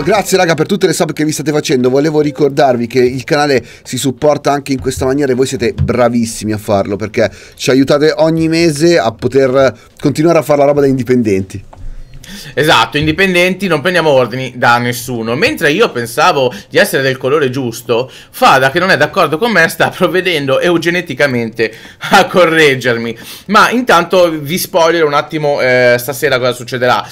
grazie raga per tutte le sub che vi state facendo. Volevo ricordarvi che il canale si supporta anche in questa maniera e voi siete bravissimi a farlo perché ci aiutate ogni mese a poter continuare a fare la roba da indipendenti. Esatto, indipendenti, non prendiamo ordini da nessuno. Mentre io pensavo di essere del colore giusto, Fada, che non è d'accordo con me, sta provvedendo eugeneticamente a correggermi. Ma intanto vi spoiler un attimo eh, stasera cosa succederà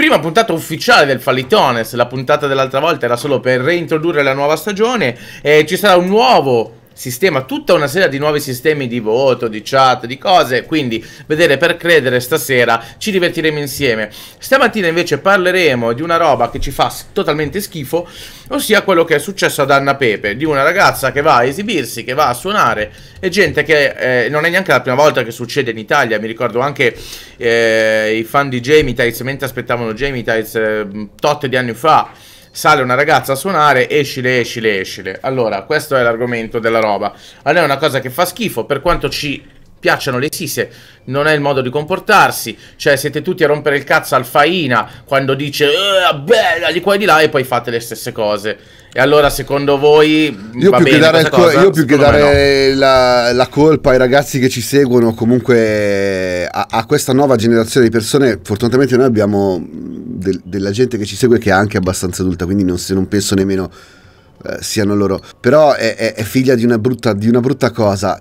prima puntata ufficiale del Fallitones, la puntata dell'altra volta era solo per reintrodurre la nuova stagione, eh, ci sarà un nuovo sistema tutta una serie di nuovi sistemi di voto, di chat, di cose, quindi vedere per credere stasera ci divertiremo insieme. Stamattina invece parleremo di una roba che ci fa totalmente schifo, ossia quello che è successo ad Anna Pepe, di una ragazza che va a esibirsi, che va a suonare e gente che eh, non è neanche la prima volta che succede in Italia, mi ricordo anche eh, i fan di Jamie Tights, mentre aspettavano Jamie Tights eh, tot di anni fa sale una ragazza a suonare, escile, escile, escile. Allora, questo è l'argomento della roba. Allora è una cosa che fa schifo, per quanto ci piacciono le sise, non è il modo di comportarsi, cioè siete tutti a rompere il cazzo al faina quando dice eh, ah, bella di qua e di là e poi fate le stesse cose. E allora secondo voi... Io più che dare, cosa, io più che dare no. la, la, colpa ai ragazzi che ci seguono, comunque a, a questa nuova generazione di persone, fortunatamente noi abbiamo de, della gente che ci segue che è anche abbastanza adulta, quindi non, non penso nemmeno eh, siano loro. Però è, è, è figlia di una, brutta, di una brutta cosa.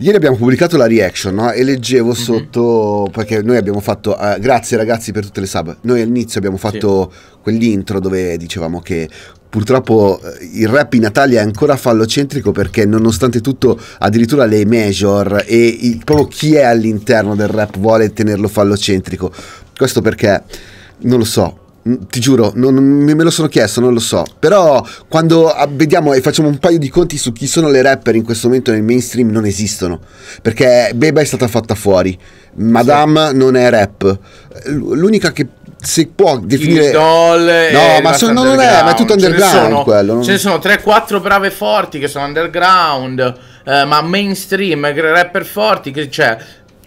Ieri abbiamo pubblicato la reaction no? e leggevo mm-hmm. sotto, perché noi abbiamo fatto, uh, grazie ragazzi per tutte le sub, noi all'inizio abbiamo fatto sì. quell'intro dove dicevamo che purtroppo eh, il rap in Italia è ancora fallocentrico perché nonostante tutto addirittura le major e il, proprio chi è all'interno del rap vuole tenerlo fallocentrico questo perché, non lo so, ti giuro, non, me lo sono chiesto, non lo so. Però quando vediamo e facciamo un paio di conti su chi sono le rapper in questo momento nel mainstream, non esistono. Perché Beba è stata fatta fuori, Madame sì. non è rap. L'unica che si può definire... Idol no, ma sono, non è, ma è tutto underground ce sono, quello. Non... Ce ne sono 3-4 brave forti che sono underground. Eh, ma mainstream, eh, rapper forti, che c'è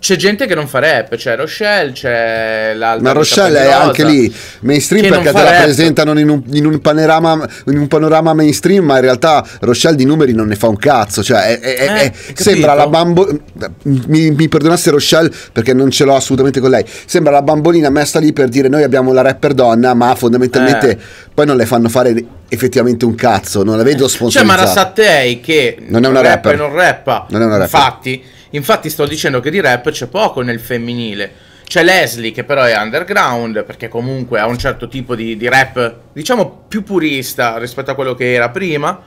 c'è gente che non fa rap, c'è Rochelle, c'è l'altra. Ma Rochelle è anche lì mainstream perché te la rap. presentano in un, in, un panorama, in un, panorama, mainstream, ma in realtà Rochelle di numeri non ne fa un cazzo. Cioè, è, è, eh, è, sembra la bambolina. Mi, mi perdonasse Rochelle perché non ce l'ho assolutamente con lei. Sembra la bambolina messa lì per dire noi abbiamo la rapper donna, ma fondamentalmente eh. poi non le fanno fare effettivamente un cazzo, non la vedo cioè, sponsorizzata. C'è Marasattei che non è una rappa rapper. non rappa. Non è una rapper. Infatti, infatti sto dicendo che di rap c'è poco nel femminile. C'è Leslie che però è underground perché comunque ha un certo tipo di, di rap, diciamo più purista rispetto a quello che era prima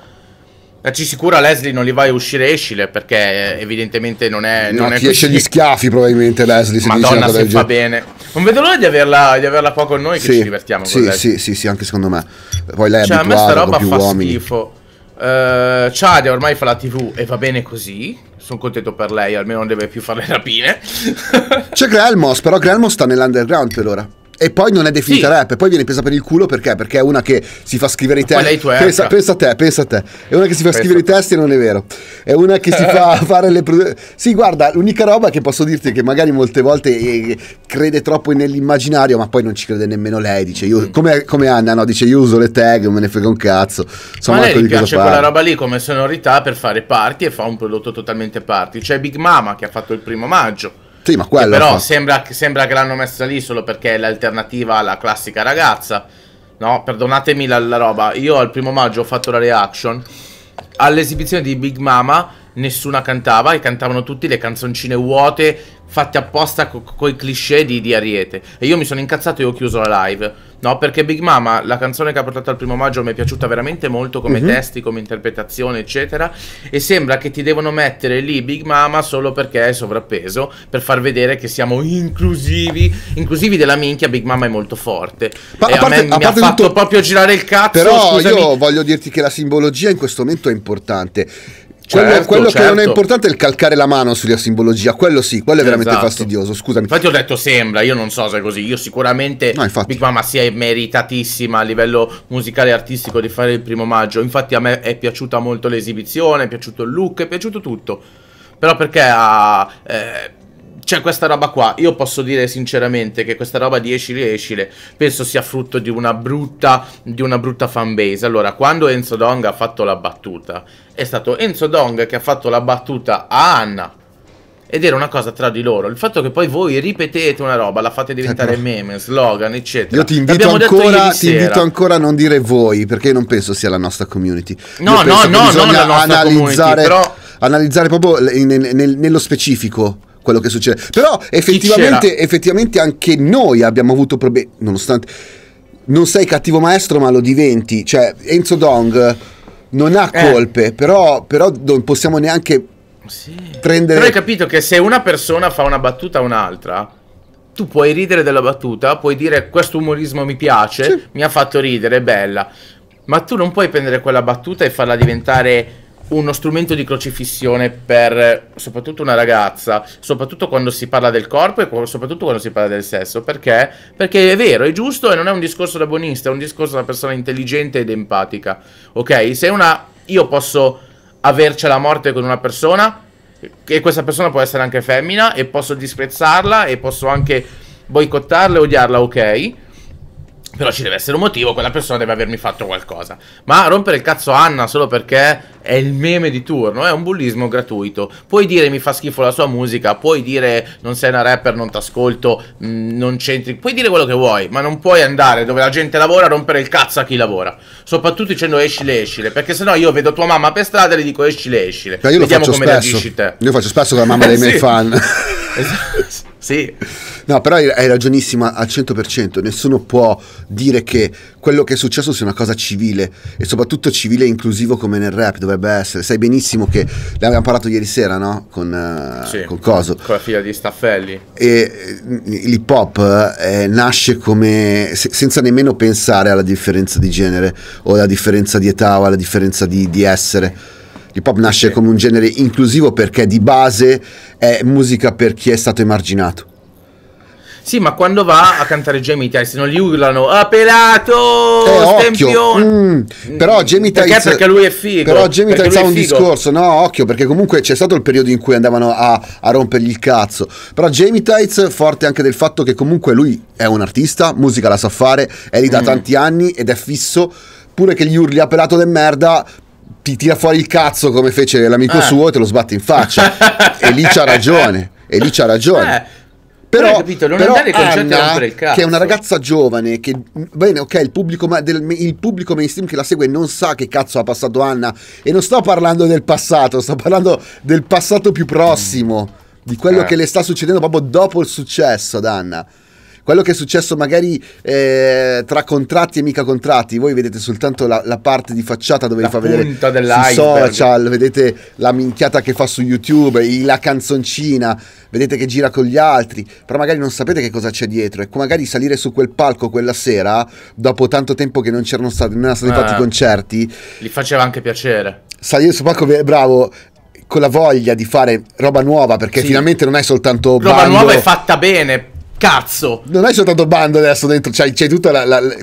eh, ci sicura Leslie non li vai a uscire escile perché eh, evidentemente non è... Non no, è ti esce gli schiaffi probabilmente Leslie. Se Madonna se fa bene. Non vedo l'ora di averla, di averla qua con noi sì, che ci divertiamo. Sì, sì, sì, sì, anche secondo me. Poi lei è cioè, abituata, a me sta roba fa uomini. schifo. Uh, eh, Chade ormai fa la tv e va bene così. Sono contento per lei, almeno non deve più fare le rapine. C'è Grelmos, però Grelmos sta nell'underground per ora. E poi non è definita sì. rap, poi viene presa per il culo perché? Perché è una che si fa scrivere i testi. Pensa, pensa, a te, pensa a te. È una che si fa pensa scrivere i testi e non è vero. È una che si fa fare le. Sì, guarda, l'unica roba che posso dirti è che magari molte volte eh, crede troppo nell'immaginario, ma poi non ci crede nemmeno lei. Dice io, mm. come, come Anna, no? Dice io uso le tag, me ne frega un cazzo. Insomma, ma lei gli piace quella roba lì come sonorità per fare party e fa un prodotto totalmente party. C'è Big Mama che ha fatto il primo maggio sì, ma quello. Però fa... sembra, che, sembra che l'hanno messa lì solo perché è l'alternativa alla classica ragazza. No, perdonatemi la, la roba. Io al primo maggio ho fatto la reaction all'esibizione di Big Mama nessuna cantava e cantavano tutti le canzoncine vuote fatte apposta co coi cliché di, di, Ariete. E io mi sono incazzato e ho chiuso la live. No, perché Big Mama, la canzone che ha portato al primo maggio, mi è piaciuta veramente molto come uh mhm. -huh. testi, come interpretazione, eccetera. E sembra che ti devono mettere lì Big Mama solo perché è sovrappeso, per far vedere che siamo inclusivi. Inclusivi della minchia, Big Mama è molto forte. Pa- a, parte, a me a mi ha fatto tutto... proprio girare il cazzo. Però scusami. io voglio dirti che la simbologia in questo momento è importante Certo, quello certo. che non è certo. importante è il calcare la mano sulla simbologia, quello sì, quello è veramente esatto. fastidioso, scusami. Infatti ho detto sembra, io non so se è così, io sicuramente no, Big Mama si è meritatissima a livello musicale e artistico di fare il primo maggio, infatti a me è piaciuta molto l'esibizione, è piaciuto il look, è piaciuto tutto, però perché ha... Eh, cioè, questa roba qua, io posso dire sinceramente che questa roba di escile escile penso sia frutto di una brutta, di una brutta fanbase. Allora, quando Enzo Dong ha fatto la battuta, è stato Enzo Dong che ha fatto la battuta a Anna. Ed era una cosa tra di loro. Il fatto che poi voi ripetete una roba, la fate diventare ecco. meme, slogan, eccetera. Io ti invito, ancora, ti invito, ancora, a non dire voi, perché io non penso sia la nostra community. No, no, no, no, la nostra analizzare, community, però... analizzare proprio nel, nel, nello specifico quello che succede. Però effettivamente, effettivamente anche noi abbiamo avuto problemi, nonostante non sei cattivo maestro ma lo diventi, cioè Enzo Dong non ha eh. colpe, eh. però, però non possiamo neanche sì. prendere... Però hai capito che se una persona fa una battuta a un'altra, tu puoi ridere della battuta, puoi dire questo umorismo mi piace, sì. mi ha fatto ridere, è bella, ma tu non puoi prendere quella battuta e farla diventare uno strumento di crocifissione per soprattutto una ragazza, soprattutto quando si parla del corpo e soprattutto quando si parla del sesso. Perché? Perché è vero, è giusto e non è un discorso da buonista, è un discorso da persona intelligente ed empatica. Ok? Se una... Io posso avercela a morte con una persona e questa persona può essere anche femmina e posso disprezzarla e posso anche boicottarla e odiarla, ok? Però ci deve essere un motivo, quella persona deve avermi fatto qualcosa. Ma rompere il cazzo a Anna solo perché è il meme di turno, è un bullismo gratuito. Puoi dire mi fa schifo la sua musica, puoi dire non sei una rapper, non t'ascolto, mm, non c'entri, puoi dire quello che vuoi, ma non puoi andare dove la gente lavora a rompere il cazzo a chi lavora. Soprattutto dicendo escile, escile, perché sennò io vedo tua mamma per strada e le dico escile, escile. Cioè io lo Vediamo faccio come spesso. reagisci te. Io faccio spesso con la mamma dei miei fan. esatto. Sì, No, però hai ragionissima al 100%, nessuno può dire che quello che è successo sia una cosa civile e soprattutto civile e inclusivo come nel rap dovrebbe essere. Sai benissimo che ne abbiamo parlato ieri sera, no? Con, uh, sì, con Coso. Con la figlia di Staffelli. E eh, l'hip hop eh, nasce come se, senza nemmeno pensare alla differenza di genere o alla differenza di età o alla differenza di, di essere. L'hip hop nasce sì. come un genere inclusivo perché di base è musica per chi è stato emarginato sì, ma quando va a cantare Jamie Tyson, gli urlano Apelato! Ah, eh, Stempione! Mm, però mm. Jamie Tyson. Perché, perché lui è figo. Però Jamie Tyson ha un discorso, no? Occhio, perché comunque c'è stato il periodo in cui andavano a, a rompergli il cazzo. Però Jamie Tyson, forte anche del fatto che comunque lui è un artista, musica la sa fare, è lì da mm. tanti anni ed è fisso. Pure che gli urli Apelato ah, del merda, ti tira fuori il cazzo come fece l'amico ah. suo e te lo sbatte in faccia. e lì c'ha ragione. E lì c'ha ragione. Eh però, però, capito, non però andare ai concerti Anna, a rompere il cazzo. Che è una ragazza giovane che bene, ok, il pubblico, del, il pubblico mainstream che la segue non sa che cazzo ha passato Anna e non sto parlando del passato, sto parlando del passato più prossimo, mm. di quello eh. che le sta succedendo proprio dopo il successo ad Anna quello che è successo magari eh, tra contratti e mica contratti, voi vedete soltanto la, la parte di facciata dove la vi fa vedere sui social, vedete la minchiata che fa su YouTube, la canzoncina, vedete che gira con gli altri, però magari non sapete che cosa c'è dietro e ecco, magari salire su quel palco quella sera, dopo tanto tempo che non c'erano stati, non erano stati eh, fatti ah. concerti, li faceva anche piacere. Salire su palco, bravo, con la voglia di fare roba nuova perché sì. finalmente non è soltanto roba bando. nuova è fatta bene Cazzo! Non hai soltanto bando adesso dentro, c'hai, c'hai tutte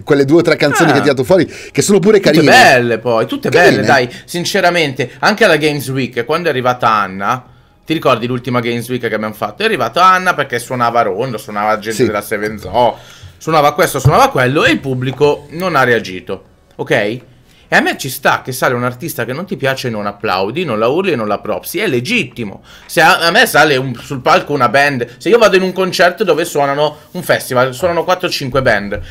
quelle due o tre canzoni ah. che hai tirato fuori, che sono pure carine. Tutte belle poi, tutte carine. belle, dai, sinceramente. Anche alla Games Week, quando è arrivata Anna, ti ricordi l'ultima Games Week che abbiamo fatto? È arrivata Anna perché suonava Rondo, suonava gente sì. della Seven Zoo, suonava questo, suonava quello e il pubblico non ha reagito, ok? E a me ci sta che sale un artista che non ti piace e non applaudi, non la urli e non la propsi, è legittimo. Se a, a me sale un, sul palco una band, se io vado in un concerto dove suonano un festival, suonano 4-5 band,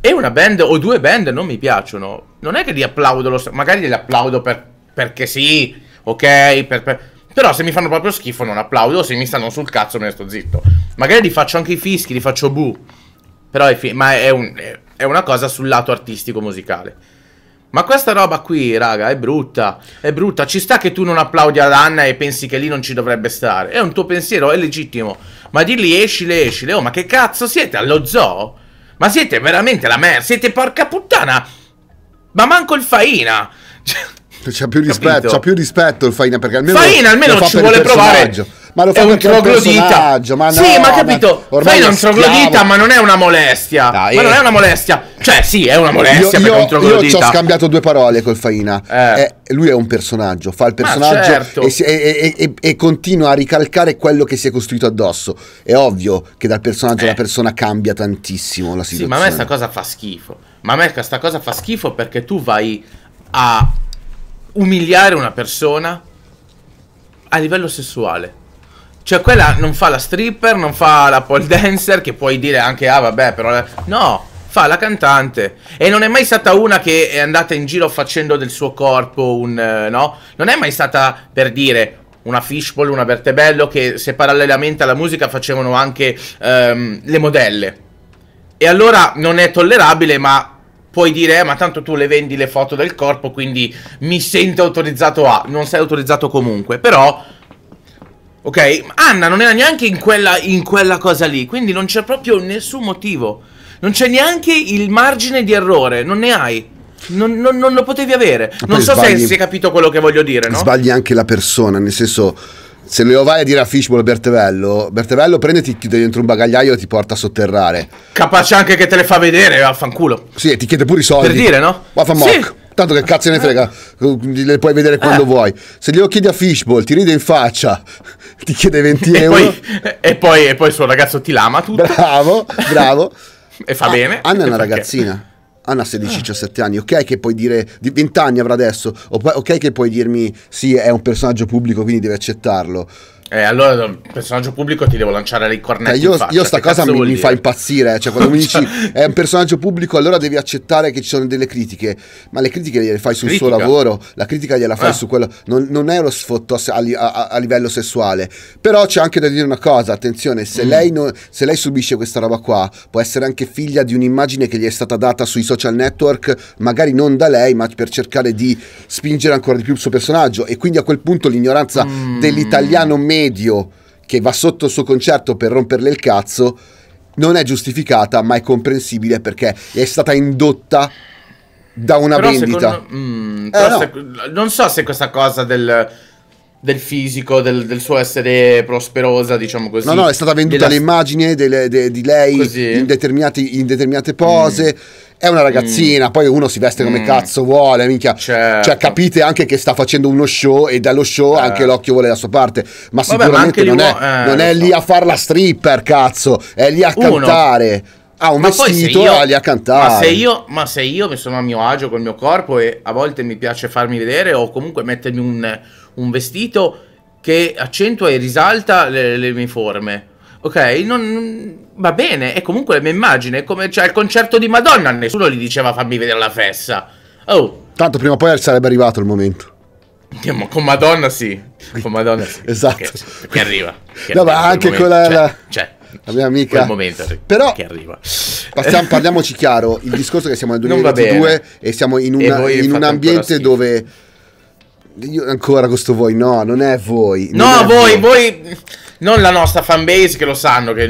e una band o due band non mi piacciono, non è che li applaudo, lo, magari li applaudo per, perché sì, ok, per, per, però se mi fanno proprio schifo non applaudo, se mi stanno sul cazzo me ne sto zitto. Magari li faccio anche i fischi, li faccio bu. Però è, fi- ma è, un, è, una cosa sul lato artistico musicale. Ma questa roba qui, raga, è brutta. È brutta. Ci sta che tu non applaudi ad Anna e pensi che lì non ci dovrebbe stare. È un tuo pensiero, è legittimo. Ma di lì escile, esci. Oh, ma che cazzo siete? Allo zoo? Ma siete veramente la merda. Siete porca puttana. Ma manco il faina. Cioè, c'ha più, rispetto, più rispetto il faina perché almeno... Faina almeno ci vuole provare ma lo fa è un troglodita. Ma no, sì, ma capito, ma ormai fai un troglodita, ma non è una molestia. Dai, ma non è eh. una molestia. Cioè, sì, è una molestia io, io, io ci ho scambiato due parole col Faina. Eh. Eh, lui è un personaggio, fa il personaggio certo. e, si, e, e, e, continua a ricalcare quello che si è costruito addosso. È ovvio che dal personaggio eh. alla persona cambia tantissimo la situazione. Sì, ma a me questa cosa fa schifo. Ma a me questa cosa fa schifo perché tu vai a umiliare una persona a livello sessuale. Cioè, quella non fa la stripper, non fa la pole dancer, che puoi dire anche, ah vabbè, però... No! fa la cantante. E non è mai stata una che è andata in giro facendo del suo corpo un... Eh, no? Non è mai stata, per dire, una Fishbowl, una Bertebello, che se parallelamente alla musica facevano anche ehm, le modelle. E allora non è tollerabile, ma puoi dire, eh, ma tanto tu le vendi le foto del corpo, quindi mi sento autorizzato a... Non sei autorizzato comunque, però... Ok, Anna non era neanche in quella, in quella cosa lì, quindi non c'è proprio nessun motivo. Non c'è neanche il margine di errore, non ne hai. Non, non, non lo potevi avere. Poi non so sbagli, se hai capito quello che voglio dire. No? Sbagli anche la persona, nel senso se lo vai a dire a Fishbowl Bertevello, Bertevello prende ti chiude dentro un bagagliaio e ti porta a sotterrare. Capace anche che te le fa vedere, vaffanculo. Sì, e ti chiede pure i soldi. Per dire, no? Vaffanculo. Tanto che cazzo ne frega, le puoi vedere quando eh. vuoi. Se glielo chiedi a Fishbowl, ti ride in faccia, ti chiede 20 euro. poi, e, poi, e poi il suo ragazzo ti lama tutto. Bravo, bravo. E fa ah, bene. Anna è una ragazzina. Anna ha 16-17 ah. anni, ok che puoi dire, 20 anni avrà adesso, ok che puoi dirmi sì è un personaggio pubblico quindi devi accettarlo, eh, allora, personaggio pubblico ti devo lanciare le cornette. Eh, io, io sta cosa mi, mi, fa impazzire. Eh. Cioè, quando mi dici è un personaggio pubblico, allora devi accettare che ci sono delle critiche. Ma le critiche le fai sul critica. suo lavoro, la critica gliela fai ah. su quello. Non, non è lo sfotto a, a, a, livello sessuale. Però c'è anche da dire una cosa: attenzione, se, mm. lei non, se lei subisce questa roba qua, può essere anche figlia di un'immagine che gli è stata data sui social network, magari non da lei, ma per cercare di spingere ancora di più il suo personaggio. E quindi a quel punto l'ignoranza mm. dell'italiano medio medio che va sotto il suo concerto per romperle il cazzo non è giustificata, ma è comprensibile perché è stata indotta da una però vendita. Secondo, mm, eh, no. se, non so se questa cosa del, del fisico, del, del, suo essere prosperosa, diciamo così. No, no, è stata venduta della... l'immagine delle, de, di lei in, in, determinate pose. Mm è una ragazzina, mm. poi uno si veste come mm. cazzo vuole, minchia. Certo. Cioè, capite anche che sta facendo uno show e dallo show eh. anche l'occhio vuole la sua parte. Ma Vabbè, sicuramente ma non, è, eh, non è so. lì a far la stripper, cazzo, è lì a uno. cantare. Ha un ma vestito e lì a cantare. Ma se, io, ma se io mi sono a mio agio col mio corpo e a volte mi piace farmi vedere o comunque mettermi un, un vestito che accentua e risalta le, le mie forme Ok, non... va bene, è comunque la mia immagine, è come cioè, il concerto di Madonna, nessuno gli diceva fammi vedere la festa. Oh. Tanto prima o poi sarebbe arrivato il momento. Eh, ma con Madonna sì, con Madonna sì. esatto. Che, che arriva. Che no, arriva ma anche con la... Cioè, la... cioè la mia cioè, amica. Momento, Però che arriva. Passiamo, parliamoci chiaro, il discorso è che siamo nel 2022 e siamo in, una, e in un ambiente dove... Io ancora questo voi, no, non è voi. No, voi, voi... voi non la nostra fanbase che lo sanno che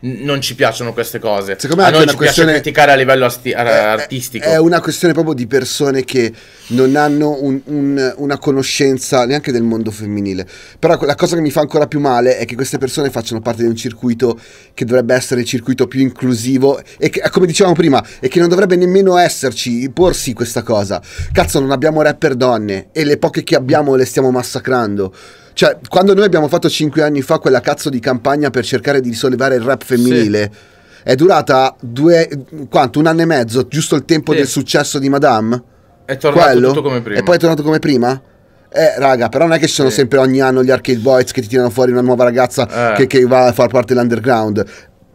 non ci piacciono queste cose. Secondo me a noi una ci questione... piace criticare a livello asti- è, eh, artistico. È una questione proprio di persone che non hanno un, un, una conoscenza neanche del mondo femminile. Però la cosa che mi fa ancora più male è che queste persone facciano parte di un circuito che dovrebbe essere il circuito più inclusivo e che, come dicevamo prima, e che non dovrebbe nemmeno esserci, porsi questa cosa. Cazzo, non abbiamo rapper donne e le poche che abbiamo le stiamo massacrando. Cioè, quando noi abbiamo fatto 5 anni fa quella cazzo di campagna per cercare di risollevare il rap femminile, sì. è durata due, quanto, un anno e mezzo, giusto il tempo sì. del successo di Madame? È tornato Quello? tutto come prima. E poi è tornato come prima? Eh, raga, però non è che ci sono sì. sempre ogni anno gli Arcade Boys che ti tirano fuori una nuova ragazza eh. che, che, va a far parte dell'underground.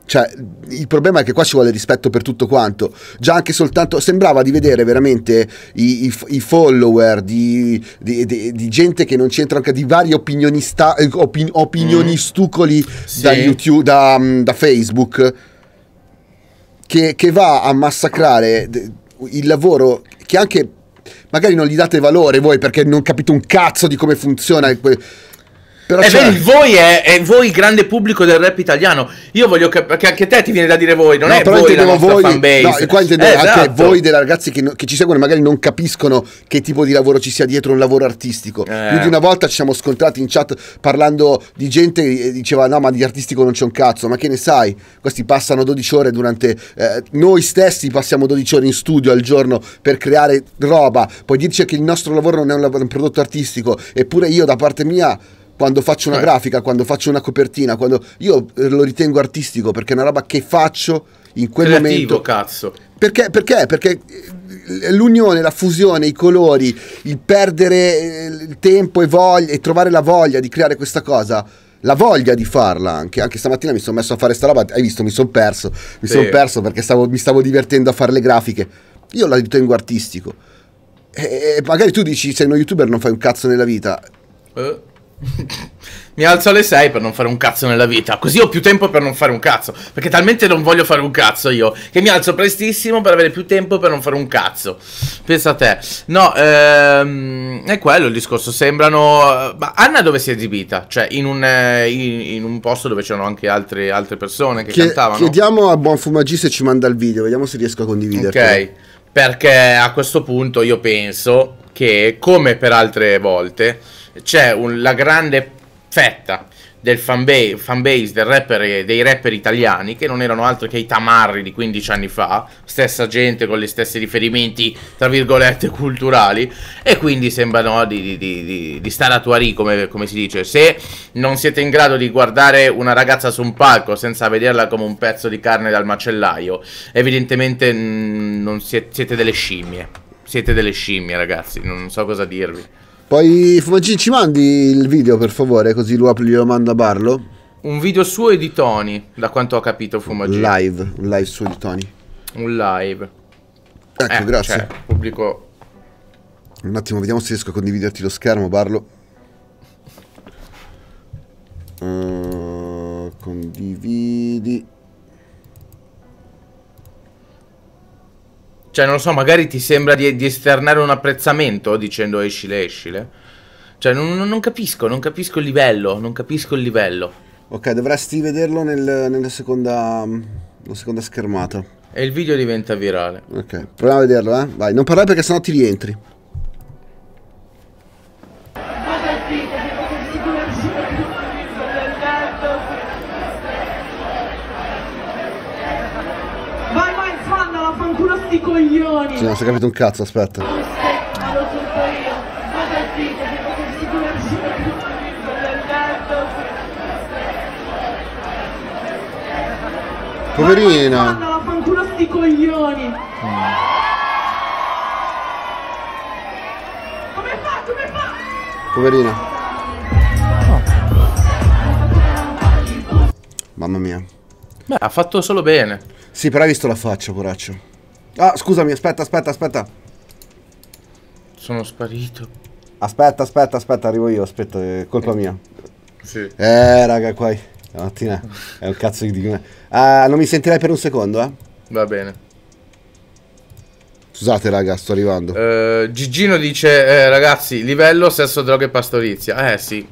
Cioè, il problema è che qua ci vuole rispetto per tutto quanto. Già anche soltanto sembrava di vedere veramente i, i, i follower di, di, di, di, gente che non c'entra anche di vari opinionista, opin, opinionistucoli mm. sì. da, YouTube, da, da Facebook che, che va a massacrare il lavoro che anche magari non gli date valore voi perché non capite un cazzo di come funziona. Que- però eh, vedi, voi è, è, voi il grande pubblico del rap italiano. Io voglio capire perché anche te ti viene da dire voi, non no, è però voi la nostra voi, fanbase. No, qua intendevo eh, anche esatto. voi dei ragazzi che, che, ci seguono e magari non capiscono che tipo di lavoro ci sia dietro un lavoro artistico. Eh. Più di una volta ci siamo scontrati in chat parlando di gente che diceva no ma di artistico non c'è un cazzo, ma che ne sai? Questi passano 12 ore durante... Eh, noi stessi passiamo 12 ore in studio al giorno per creare roba, poi dirci che il nostro lavoro non è un, un prodotto artistico, eppure io da parte mia quando faccio una eh. grafica, quando faccio una copertina, quando io eh, lo ritengo artistico perché è una roba che faccio in quel Relativo, momento. cazzo. Perché? Perché? Perché eh, l'unione, la fusione, i colori, il perdere eh, il tempo e voglia e trovare la voglia di creare questa cosa la voglia di farla anche. Anche stamattina mi sono messo a fare sta roba. Hai visto, mi sono perso. Mi sì. sono perso perché stavo, mi stavo divertendo a fare le grafiche. Io la ritengo artistico. E, e magari tu dici: Sei uno youtuber, non fai un cazzo nella vita. Eh. Mi alzo alle 6 per non fare un cazzo nella vita. Così ho più tempo per non fare un cazzo. Perché talmente non voglio fare un cazzo io. Che mi alzo prestissimo per avere più tempo per non fare un cazzo. Pensa a te. No, ehm, è quello il discorso. Sembrano. Ma Anna dove si è esibita? Cioè, in un, eh, in, in un posto dove c'erano anche altre, altre persone che, che cantavano. Chiediamo a Buon Fumagì se ci manda il video. Vediamo se riesco a condividerlo. Ok. Perché a questo punto io penso che, come per altre volte c'è la grande fetta del fanbase, fanbase del rapper, dei rapper italiani che non erano altro che i tamarri di 15 anni fa, stessa gente con gli stessi riferimenti tra virgolette culturali e quindi sembrano no, di, di, di, di, stare a tuari come, come si dice se non siete in grado di guardare una ragazza su un palco senza vederla come un pezzo di carne dal macellaio evidentemente mh, mm, siete, siete delle scimmie siete delle scimmie ragazzi non so cosa dirvi poi Fumagin ci mandi il video per favore, così lo, lo mando a Barlo. Un video suo e di Tony, da quanto ho capito Fumancini. Live, un live suo di Tony. Un live. Ecco, eh, grazie. Cioè, pubblico... Un attimo, vediamo se riesco a condividerti lo schermo, Barlo. Uh, condividi. Cioè, non lo so, magari ti sembra di, di esternare un apprezzamento dicendo escile, escile. Cioè, non, non, capisco, non capisco il livello, non capisco il livello. Ok, dovresti vederlo nel, nella seconda, seconda, schermata. E il video diventa virale. Ok, proviamo a vederlo, eh. Vai, non parlare perché sennò ti rientri. coglioni! Sì, non si è capito un cazzo, aspetta. Poverina! fanculo sti coglioni! Come fa? Come fa? Poverina. Mamma mia. Beh, ha fatto solo bene. Sì, però hai visto la faccia, poraccio. Ah, scusami, aspetta, aspetta, aspetta. Sono sparito. Aspetta, aspetta, aspetta, arrivo io, aspetta, è colpa mia. Sì. Eh, raga, qua la mattina è un cazzo di me. Ah, non mi sentirai per un secondo, eh? Va bene. Scusate raga, sto arrivando. Uh, Gigino dice, eh, ragazzi, livello, sesso, droga e pastorizia. Eh sì,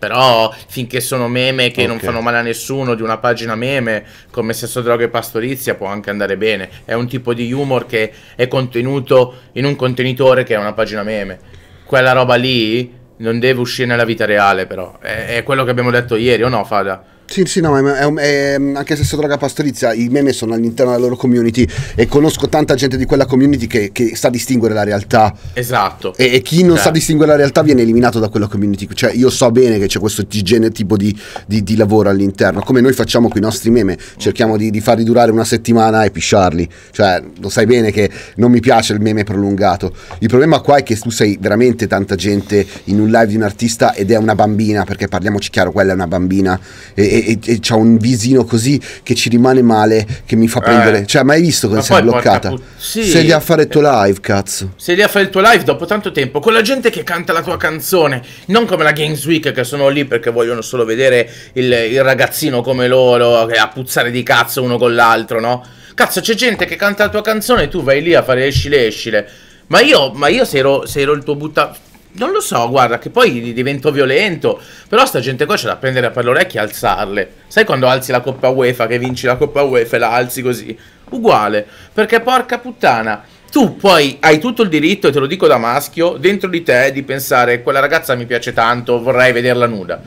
però finché sono meme che okay. non fanno male a nessuno di una pagina meme, come Sesso Droga e Pastorizia, può anche andare bene. È un tipo di humor che è contenuto in un contenitore che è una pagina meme. Quella roba lì non deve uscire nella vita reale, però. È, è quello che abbiamo detto ieri, o no, Fada? Sì, sì, no, è, un, è, mm, anche se sotto la pastorizia i meme sono all'interno della loro community e conosco tanta gente di quella community che, che sa distinguere la realtà. Esatto. E, e chi non cioè. sa certo. distinguere la realtà viene eliminato da quella community. Cioè, io so bene che c'è questo genere tipo di, di, di, lavoro all'interno. Come noi facciamo con i nostri meme, cerchiamo di, di farli durare una settimana e pisciarli. Cioè, lo sai bene che non mi piace il meme prolungato. Il problema qua è che tu sei veramente tanta gente in un live di un artista ed è una bambina, perché parliamoci chiaro, quella è una bambina. E, e, e, e un visino così che ci rimane male, che mi fa eh. prendere. Eh. Cioè, mai visto come Ma sei bloccata? Put- sì. Sei lì a fare il tuo live, cazzo. Sei lì a fare il tuo live dopo tanto tempo, con la gente che canta la tua canzone, non come la Games Week che sono lì perché vogliono solo vedere il, il ragazzino come loro, a puzzare di cazzo uno con l'altro, no? Cazzo, c'è gente che canta la tua canzone e tu vai lì a fare escile escile. Ma io, ma io se, ero, se ero il tuo butta non lo so, guarda, che poi divento violento. Però sta gente qua c'è da prendere per le orecchie e alzarle. Sai quando alzi la Coppa UEFA, che vinci la Coppa UEFA e la alzi così? Uguale. Perché porca puttana, tu poi hai tutto il diritto, e te lo dico da maschio, dentro di te di pensare quella ragazza mi piace tanto, vorrei vederla nuda.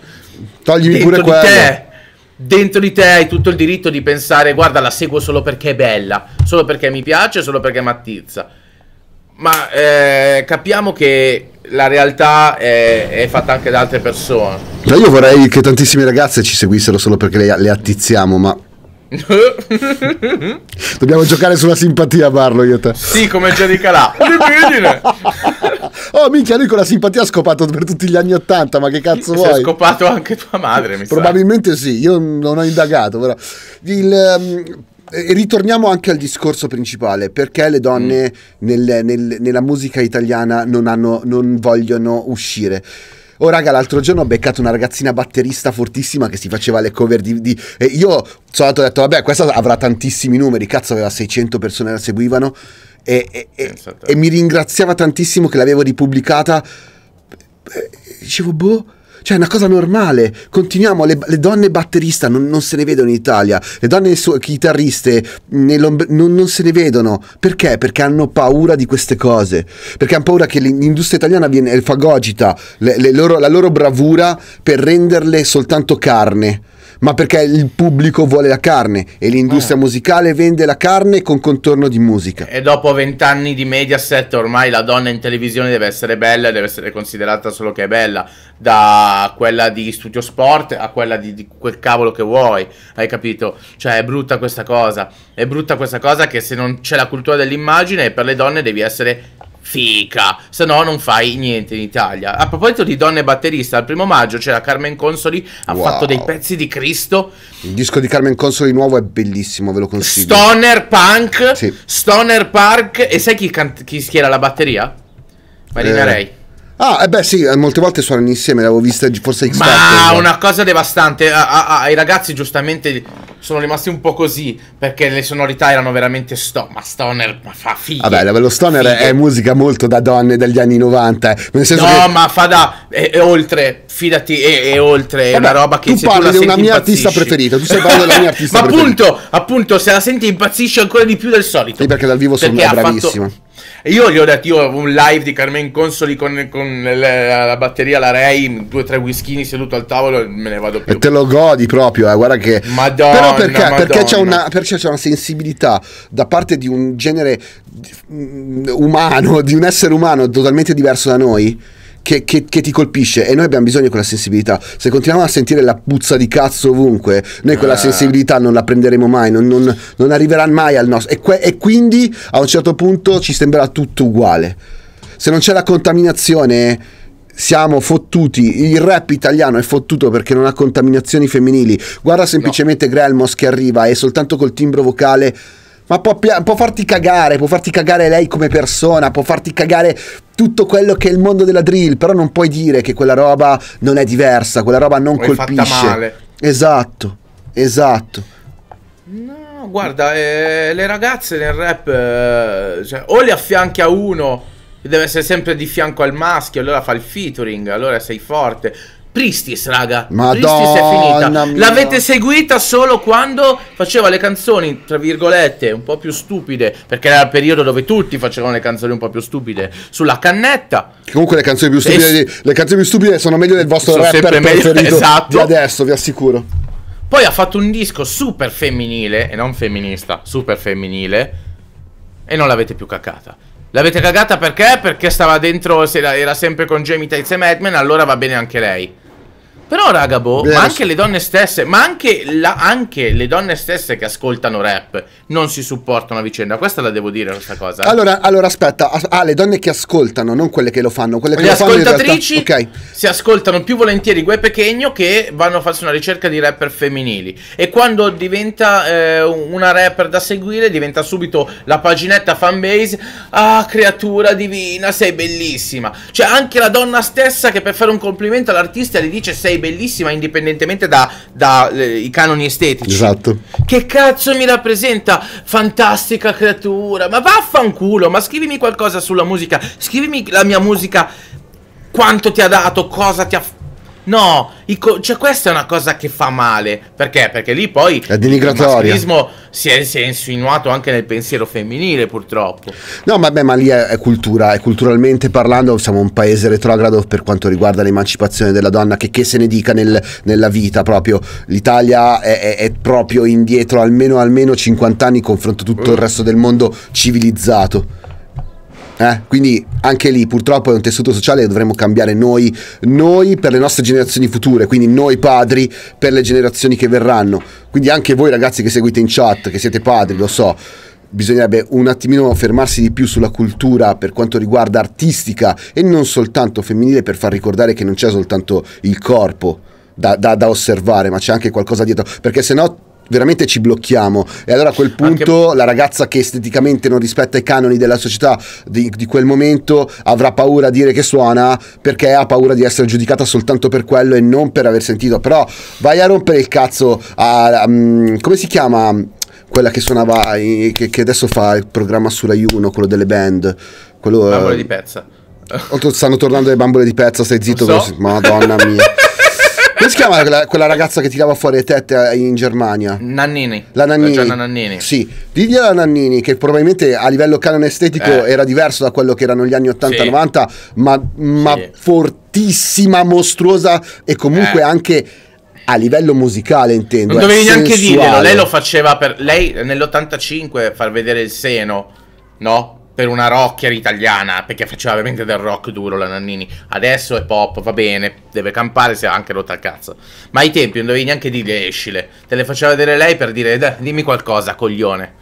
Toglimi dentro pure quella. Te, dentro di te hai tutto il diritto di pensare guarda la seguo solo perché è bella, solo perché mi piace, solo perché mi attizza. Ma eh, capiamo che la realtà è, è, fatta anche da altre persone. Ma cioè, io vorrei che tantissime ragazze ci seguissero solo perché le, le attizziamo, ma Dobbiamo giocare sulla simpatia, Barlo. Io te. Sì, come Jerry Calà. oh, minchia, lui con la simpatia ha scopato per tutti gli anni Ottanta. Ma che cazzo vuoi? Ha scopato anche tua madre, mi Probabilmente sai. sì, io non ho indagato. Però. Il, um, ritorniamo anche al discorso principale, perché le donne mm. nel, nel, nella musica italiana non, hanno, non vogliono uscire. Oh raga, l'altro giorno ho beccato una ragazzina batterista fortissima che si faceva le cover di... di e io sono andato e ho detto, vabbè, questa avrà tantissimi numeri, cazzo aveva 600 persone che la seguivano e, e, e, e mi ringraziava tantissimo che l'avevo ripubblicata. Dicevo, boh cioè, è una cosa normale. Continuiamo, le, le donne batteriste non, non, se ne vedono in Italia, le donne su- chitarriste non, non, se ne vedono. Perché? Perché hanno paura di queste cose. Perché hanno paura che l'industria italiana viene, fagogita le, le loro, la loro bravura per renderle soltanto carne ma perché il pubblico vuole la carne e l'industria ah. musicale vende la carne con contorno di musica. E dopo vent'anni di Mediaset ormai la donna in televisione deve essere bella, deve essere considerata solo che è bella, da quella di Studio Sport a quella di, di quel cavolo che vuoi, hai capito? Cioè è brutta questa cosa, è brutta questa cosa che se non c'è la cultura dell'immagine per le donne devi essere fica, se no non fai niente in Italia. A proposito di donne batterista, al primo maggio c'era Carmen Consoli, ha wow. fatto dei pezzi di Cristo. Il disco di Carmen Consoli nuovo è bellissimo, ve lo consiglio. Stoner Punk, sì. Stoner Park, e sai chi, can- chi schiera la batteria? Marina eh. Ray. Ah, eh beh sì, eh, molte volte suonano insieme, l'avevo vista forse X Ma una cosa devastante, a, a, ai ragazzi giustamente sono rimasti un po' così perché le sonorità erano veramente sto, ma stoner, ma fa figo. Vabbè, lo stoner fighe. è musica molto da donne degli anni 90, nel senso No, che... ma fa da e, e oltre, fidati e, e oltre, Vabbè, è una roba che tu se parli tu di una mia impazzisci. artista preferita, tu stai parlando della mia artista ma preferita. Ma appunto, appunto, se la senti impazzisce ancora di più del solito. Sì, perché dal vivo sono bravissimo. Fatto io gli ho detto, io avevo un live di Carmen Consoli con, con le, la batteria, la Ray, due o tre whisky seduto al tavolo e me ne vado più. E te lo godi proprio, eh, guarda che... Madonna, Però perché? Madonna. Perché, c'è una, perché c'è una sensibilità da parte di un genere mm, umano, di un essere umano totalmente diverso da noi che, che, che, ti colpisce e noi abbiamo bisogno di quella sensibilità. Se continuiamo a sentire la puzza di cazzo ovunque, noi quella ah. sensibilità non la prenderemo mai, non, non, non arriverà mai al nostro. E, que- e quindi a un certo punto ci sembrerà tutto uguale. Se non c'è la contaminazione siamo fottuti. Il rap italiano è fottuto perché non ha contaminazioni femminili. Guarda semplicemente no. Grelmos che arriva e soltanto col timbro vocale ma può, può, farti cagare, può farti cagare lei come persona, può farti cagare tutto quello che è il mondo della drill, però non puoi dire che quella roba non è diversa, quella roba non o colpisce. È fatta male. Esatto, esatto. No, guarda, eh, le ragazze nel rap, eh, cioè, o le affianchi a uno, deve essere sempre di fianco al maschio, allora fa il featuring, allora sei forte Pristis, raga. Madonna Pristis è finita. L'avete seguita solo quando faceva le canzoni, tra virgolette, un po' più stupide. Perché era il periodo dove tutti facevano le canzoni un po' più stupide. Sulla cannetta. Comunque le canzoni più stupide, le canzoni più stupide sono meglio del vostro sono rapper preferito meglio, esatto. adesso, vi assicuro. Poi ha fatto un disco super femminile, e non femminista, super femminile. E non l'avete più cacata. L'avete cagata perché? Perché stava dentro, era sempre con Jamie Tates e Madman, allora va bene anche lei. Però, raga, boh, ma anche le donne stesse, ma anche, la, anche, le donne stesse che ascoltano rap non si supportano a vicenda. Questa la devo dire, questa cosa. Allora, allora aspetta, ah, le donne che ascoltano, non quelle che lo fanno. Quelle che ascoltatrici lo fanno in okay. si ascoltano più volentieri Gue Pechegno che vanno a farsi una ricerca di rapper femminili. E quando diventa eh, una rapper da seguire, diventa subito la paginetta fanbase. Ah, creatura divina, sei bellissima. Cioè, anche la donna stessa che per fare un complimento all'artista gli dice sei bellissima indipendentemente dai da, eh, canoni estetici. Esatto. Che cazzo mi rappresenta? Fantastica creatura. Ma vaffanculo, ma scrivimi qualcosa sulla musica. Scrivimi la mia musica. Quanto ti ha dato, cosa ti ha fatto No, cioè questa è una cosa che fa male. Perché? Perché lì poi è denigratorio. Il si è, si è insinuato anche nel pensiero femminile, purtroppo. No, vabbè, ma lì è, è cultura. E culturalmente parlando, siamo un paese retrogrado per quanto riguarda l'emancipazione della donna, che, che se ne dica nel, nella vita proprio. L'Italia è, è, proprio indietro almeno, almeno 50 anni confronto a tutto il mm. resto del mondo civilizzato. Eh? Quindi anche lì purtroppo è un tessuto sociale che dovremmo cambiare noi, noi per le nostre generazioni future, quindi noi padri per le generazioni che verranno. Quindi anche voi ragazzi che seguite in chat, che siete padri, lo so, bisognerebbe un attimino fermarsi di più sulla cultura per quanto riguarda artistica e non soltanto femminile per far ricordare che non c'è soltanto il corpo. Da, da, da osservare, ma c'è anche qualcosa dietro, perché se no veramente ci blocchiamo e allora a quel punto Anche... la ragazza che esteticamente non rispetta i canoni della società di, di, quel momento avrà paura a dire che suona perché ha paura di essere giudicata soltanto per quello e non per aver sentito però vai a rompere il cazzo a, um, come si chiama mm, quella che suonava che, che adesso fa il programma su Rai 1 quello delle band quello, bambole eh, di pezza stanno tornando le bambole di pezza stai zitto so. madonna mia Come si chiama quella, quella, ragazza che tirava fuori le tette eh, in Germania? Nannini. La Nannini. La Nannini. Sì, digli alla Nannini che probabilmente a livello canone estetico eh. era diverso da quello che erano gli anni 80-90, sì. ma, ma sì. fortissima, mostruosa e comunque eh. anche a livello musicale intendo. Non eh, dovevi neanche dirglielo, lei lo faceva per... Lei nell'85 far vedere il seno, no? per una rocker italiana, perché faceva veramente del rock duro la Nannini. Adesso è pop, va bene, deve campare, si è anche rotta il cazzo. Ma ai tempi non dovevi neanche dire escile, te le faceva vedere lei per dire, dimmi qualcosa, coglione.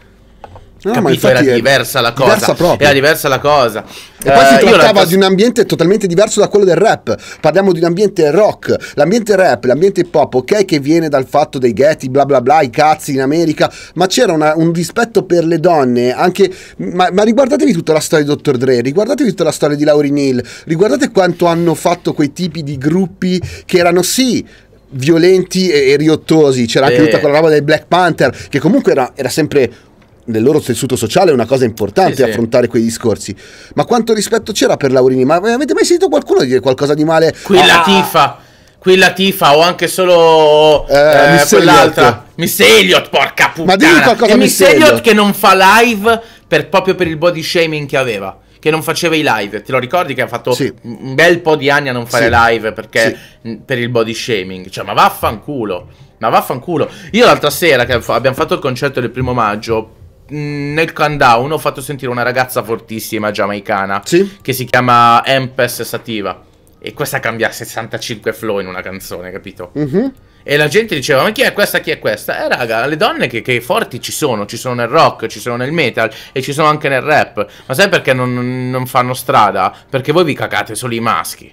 No, capito? Era diversa la cosa. Diversa era diversa la cosa. E poi si eh, trattava uh, di un ambiente totalmente diverso da quello del rap. Parliamo di un ambiente rock, l'ambiente rap, l'ambiente pop, ok, che viene dal fatto dei ghetti, bla bla bla, i cazzi in America, ma c'era una, un rispetto per le donne, anche... Ma, ma, riguardatevi tutta la storia di Dr. Dre, riguardatevi tutta la storia di Laurie Neal, riguardate quanto hanno fatto quei tipi di gruppi che erano sì violenti e, e riottosi, c'era anche eh. tutta quella roba del Black Panther, che comunque era, era sempre nel loro tessuto sociale è una cosa importante sì, affrontare sì. quei discorsi. Ma quanto rispetto c'era per Laurini? Ma eh, avete mai sentito qualcuno dire qualcosa di male? Quella ah, tifa, quella tifa o anche solo eh, eh, Miss quell'altra. Elliot. Miss Elliot, porca puttana. Ma dimmi qualcosa e Miss Elliot che non fa live per, proprio per il body shaming che aveva che non faceva i live. Te lo ricordi che ha fatto sì. un bel po' di anni a non fare sì. live perché sì. per il body shaming. Cioè, ma vaffanculo. Ma vaffanculo. Io l'altra sera che abbiamo fatto il concerto del primo maggio nel countdown ho fatto sentire una ragazza fortissima giamaicana sì? che si chiama Empes Sativa. E questa cambia 65 flow in una canzone, capito? Mm-hmm. E la gente diceva: Ma chi è questa? Chi è questa? Eh, raga, le donne che, che, forti ci sono, ci sono nel rock, ci sono nel metal e ci sono anche nel rap. Ma sai perché non, non fanno strada? Perché voi vi cagate solo i maschi.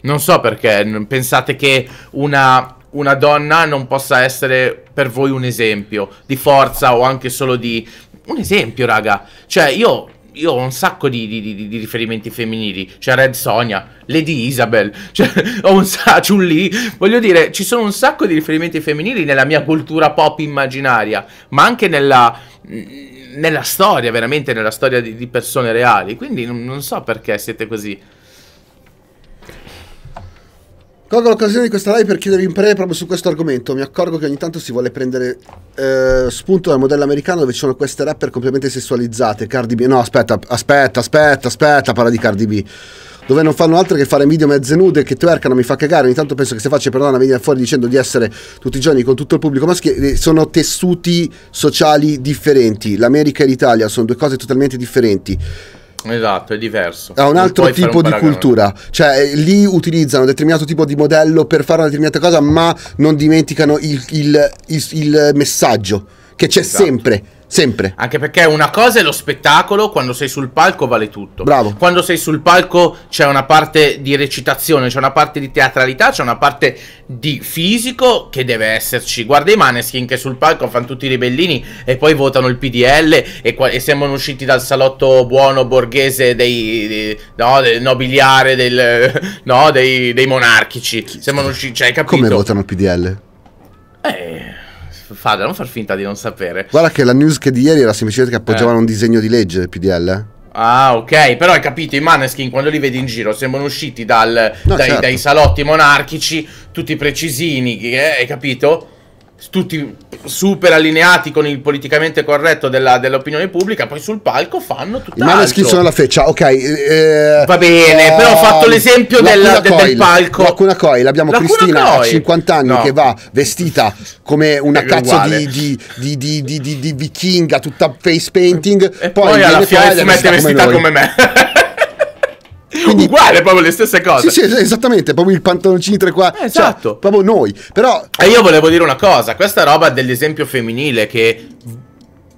Non so perché pensate che una, una donna non possa essere per voi un esempio di forza o anche solo di, un esempio, raga. Cioè, io io ho un sacco di, di, di, di, riferimenti femminili. C'è Red Sonia, Lady Isabel, cioè, ho un sacco lì. Voglio dire, ci sono un sacco di riferimenti femminili nella mia cultura pop immaginaria, ma anche nella, nella storia, veramente nella storia di, persone reali. Quindi non, non so perché siete così. Colgo l'occasione di questa live per chiedervi in pre proprio su questo argomento. Mi accorgo che ogni tanto si vuole prendere eh, spunto dal modello americano dove ci sono queste rapper completamente sessualizzate. Cardi B. No, aspetta, aspetta, aspetta, aspetta, parla di Cardi B. Dove non fanno altro che fare video mezze nude che twercano, mi fa cagare. Ogni tanto penso che se faccio per donna venire fuori dicendo di essere tutti i giorni con tutto il pubblico maschile. Eh, sono tessuti sociali differenti. L'America e l'Italia sono due cose totalmente differenti Esatto, esatto, è diverso. Ha un altro tipo un di cultura, cioè lì utilizzano un determinato tipo di modello per fare una determinata cosa, ma non dimenticano il, il, il, il messaggio che c'è esatto. sempre. Sempre. Anche perché una cosa è lo spettacolo, quando sei sul palco vale tutto. Bravo. Quando sei sul palco c'è una parte di recitazione, c'è una parte di teatralità, c'è una parte di fisico che deve esserci. Guarda i maneskin che sul palco fanno tutti i ribellini e poi votano il PDL e, e sembrano usciti dal salotto buono borghese dei, dei no, del nobiliare, del, no, dei, dei monarchici. Sembrano usciti, cioè, capito? Come votano il PDL? Eh Fabio, non far finta di non sapere. Guarda che la news che di ieri era semplicemente che appoggiavano eh. un disegno di legge PDL. Ah, ok. Però hai capito, i maneskin quando li vedi in giro sembrano usciti dal, no, dai, certo. dai, salotti monarchici, tutti precisini, eh, hai capito? tutti super allineati con il politicamente corretto dell'opinione pubblica, poi sul palco fanno tutta la. Ma l'ha scritto nella feccia, ok. Eh, Va bene, uh, però ho fatto l'esempio del, del, del, palco. Lacuna Coil, abbiamo Lacuna Cristina Coil. a 50 anni no. che va vestita come una eh, cazzo di, di, di, di, vichinga tutta face painting. E poi, poi alla fine si mette vestita come, come me. Quindi, Uguale, proprio le stesse cose. Sì, sì, esattamente, proprio il pantaloncino tre qua. Cioè, esatto. Cioè, proprio noi. Però... E io volevo dire una cosa, questa roba dell'esempio femminile che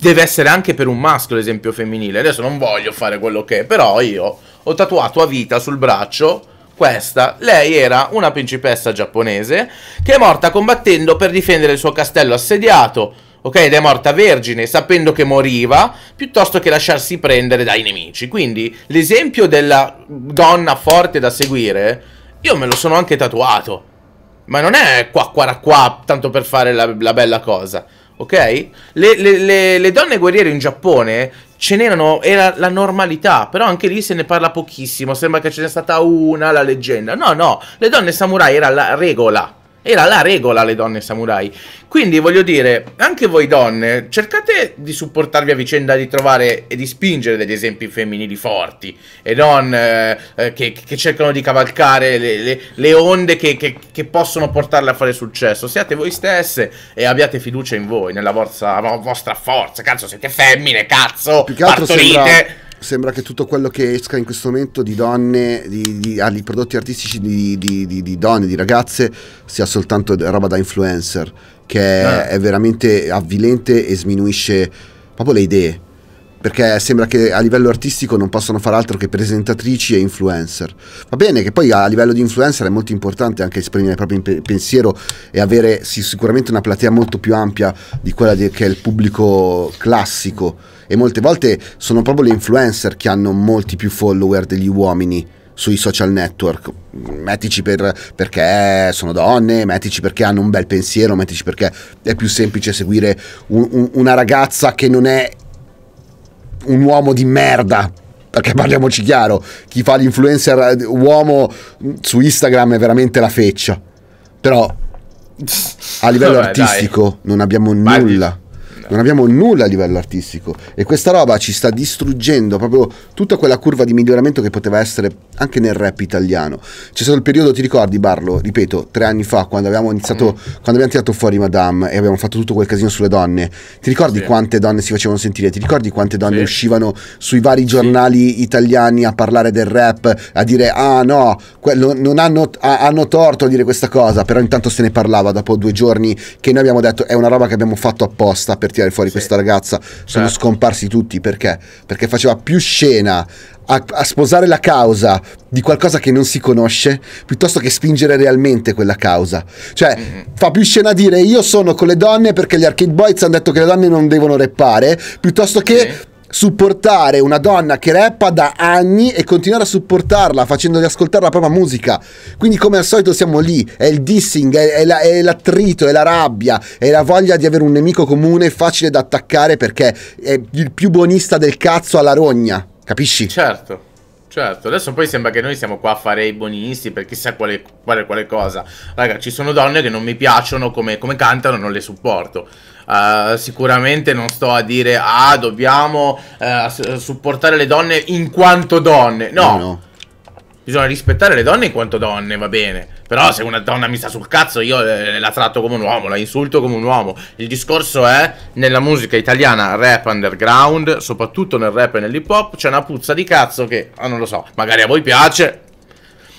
deve essere anche per un maschio l'esempio femminile. Adesso non voglio fare quello che è, però io ho tatuato a vita sul braccio questa. Lei era una principessa giapponese che è morta combattendo per difendere il suo castello assediato ok? Ed è morta vergine, sapendo che moriva, piuttosto che lasciarsi prendere dai nemici. Quindi l'esempio della donna forte da seguire, io me lo sono anche tatuato. Ma non è qua qua qua, tanto per fare la, la bella cosa, ok? Le, le, le, le, donne guerriere in Giappone ce n'erano, era la normalità, però anche lì se ne parla pochissimo, sembra che ce n'è stata una, la leggenda. No, no, le donne samurai era la regola era la regola le donne samurai. Quindi voglio dire, anche voi donne, cercate di supportarvi a vicenda, di trovare e di spingere degli esempi femminili forti e non eh, eh che, che, cercano di cavalcare le, le, le onde che, che, che, possono portarle a fare successo. Siate voi stesse e abbiate fiducia in voi, nella vostra, vostra forza. Cazzo, siete femmine, cazzo, Più che partorite. Sembra sembra che tutto quello che esca in questo momento di donne, di, di, ah, di prodotti artistici di, di, donne, di ragazze, sia soltanto roba da influencer, che eh. è veramente avvilente e sminuisce proprio le idee perché sembra che a livello artistico non possano fare altro che presentatrici e influencer. Va bene che poi a livello di influencer è molto importante anche esprimere il proprio pensiero e avere sì, sicuramente una platea molto più ampia di quella di, che è il pubblico classico e molte volte sono proprio le influencer che hanno molti più follower degli uomini sui social network. Mettici per, perché sono donne, mettici perché hanno un bel pensiero, mettici perché è più semplice seguire un, un, una ragazza che non è un uomo di merda perché parliamoci chiaro, chi fa l'influencer eh, uomo su Instagram è veramente la feccia. Però a livello Vabbè, artistico dai. non abbiamo Vai nulla non abbiamo nulla a livello artistico e questa roba ci sta distruggendo proprio tutta quella curva di miglioramento che poteva essere anche nel rap italiano. C'è stato il periodo, ti ricordi Barlo, ripeto, tre anni fa quando abbiamo iniziato, mm. quando abbiamo tirato fuori Madame e abbiamo fatto tutto quel casino sulle donne, ti ricordi sì. quante donne si facevano sentire? Ti ricordi quante donne sì. uscivano sui vari giornali sì. italiani a parlare del rap, a dire ah no, quello, non hanno, ah, hanno torto a dire questa cosa, però intanto se ne parlava dopo due giorni che noi abbiamo detto è una roba che abbiamo fatto apposta per tirare fuori sì. questa ragazza sono certo. scomparsi tutti perché? Perché faceva più scena a, a, sposare la causa di qualcosa che non si conosce piuttosto che spingere realmente quella causa. Cioè, mm-hmm. fa più scena dire io sono con le donne perché gli arcade boys hanno detto che le donne non devono reppare piuttosto che. Sì supportare una donna che rappa da anni e continuare a supportarla facendogli ascoltare la propria musica. Quindi come al solito siamo lì, è il dissing, è, è, la, è l'attrito, è la rabbia, è la voglia di avere un nemico comune facile da attaccare perché è il più buonista del cazzo alla rogna, capisci? Certo. Certo, adesso poi sembra che noi siamo qua a fare i buonisti per chissà quale, quale, quale cosa. Raga, ci sono donne che non mi piacciono come, come cantano, non le supporto. Uh, sicuramente non sto a dire, ah, dobbiamo uh, supportare le donne in quanto donne. No, no, no. Bisogna rispettare le donne in quanto donne, va bene. Però se una donna mi sta sul cazzo, io eh, la tratto come un uomo, la insulto come un uomo. Il discorso è, nella musica italiana, rap underground, soprattutto nel rap e nell'hip hop, c'è una puzza di cazzo che, ah, non lo so, magari a voi piace,